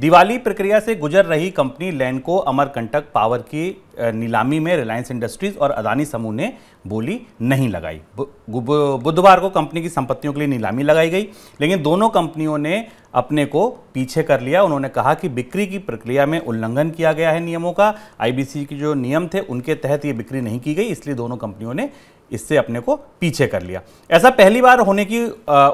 दिवाली प्रक्रिया से गुजर रही कंपनी लैंडको अमरकंटक पावर की नीलामी में रिलायंस इंडस्ट्रीज और अदानी समूह ने बोली नहीं लगाई बुधवार को कंपनी की संपत्तियों के लिए नीलामी लगाई गई लेकिन दोनों कंपनियों ने अपने को पीछे कर लिया उन्होंने कहा कि बिक्री की प्रक्रिया में उल्लंघन किया गया है नियमों का आईबीसी के जो नियम थे उनके तहत ये बिक्री नहीं की गई इसलिए दोनों कंपनियों ने इससे अपने को पीछे कर लिया ऐसा पहली बार होने की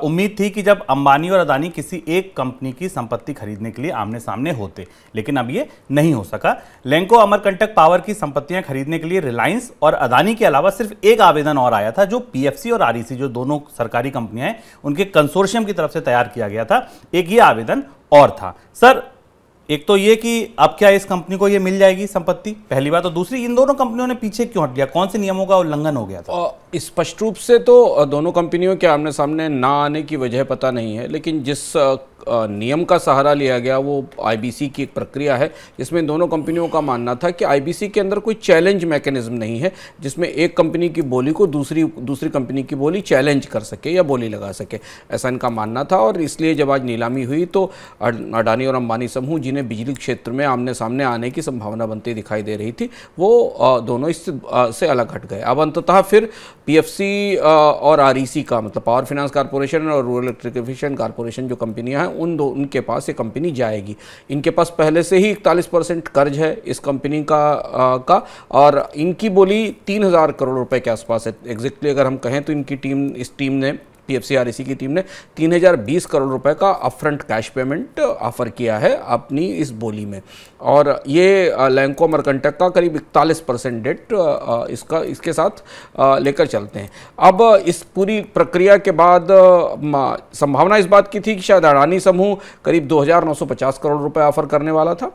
उम्मीद थी कि जब अंबानी और अदानी किसी एक कंपनी की संपत्ति खरीदने के लिए आमने सामने होते लेकिन अब ये नहीं हो सका लेंको अमरकंटक पावर की की संपत्तियां खरीदने के लिए रिलायंस और अदानी के अलावा सिर्फ एक आवेदन और आया था जो पीएफसी और आरईसी जो दोनों सरकारी कंपनियां हैं उनके कंसोर्शियम की तरफ से तैयार किया गया था एक ये आवेदन और था सर एक तो ये कि अब क्या इस कंपनी को ये मिल जाएगी संपत्ति पहली बात और तो। दूसरी इन दोनों कंपनियों ने पीछे क्यों हट गया कौन से नियमों का उल्लंघन हो गया था स्पष्ट रूप से तो दोनों कंपनियों के आमने सामने ना आने की वजह पता नहीं है लेकिन जिस नियम का सहारा लिया गया वो आईबीसी की एक प्रक्रिया है जिसमें दोनों कंपनियों का मानना था कि आईबीसी के अंदर कोई चैलेंज मैकेनिज्म नहीं है जिसमें एक कंपनी की बोली को दूसरी दूसरी कंपनी की बोली चैलेंज कर सके या बोली लगा सके ऐसा इनका मानना था और इसलिए जब आज नीलामी हुई तो अडानी और अंबानी समूह जिन्हें बिजली क्षेत्र में आमने सामने आने की संभावना बनती दिखाई दे रही थी वो दोनों इस से अलग हट गए अब अंततः फिर पीएफसी और आरईसी e का मतलब पावर फाइनेंस कॉरपोरेशन और रूरल इलेक्ट्रिकेशन कॉरपोरेशन जो कंपनियां हैं उन दो उनके पास ये कंपनी जाएगी इनके पास पहले से ही इकतालीस परसेंट कर्ज है इस कंपनी का आ, का और इनकी बोली तीन हज़ार करोड़ रुपए के आसपास है एग्जैक्टली अगर हम कहें तो इनकी टीम इस टीम ने टीएफसीआरएसी e की टीम ने 3020 करोड़ रुपए का अपफ्रंट कैश पेमेंट ऑफर किया है अपनी इस बोली में और ये लैंको uh, मरकंटक का करीब इकतालीस परसेंट डेट uh, uh, इसका इसके साथ लेकर चलते हैं अब इस पूरी प्रक्रिया के बाद संभावना इस बात की थी कि शायद अडानी समूह करीब 2950 करोड़ रुपए ऑफर करने वाला था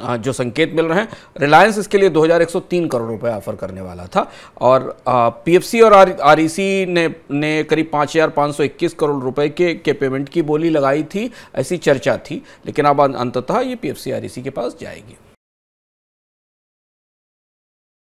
हाँ, जो संकेत मिल रहे हैं रिलायंस इसके लिए 2103 करोड़ रुपए ऑफर करने वाला था और पीएफसी और आरईसी e ने ने करीब 5521 करोड़ रुपए के के पेमेंट की बोली लगाई थी ऐसी चर्चा थी लेकिन अब अं, अंततः ये पीएफसी आरईसी e के पास जाएगी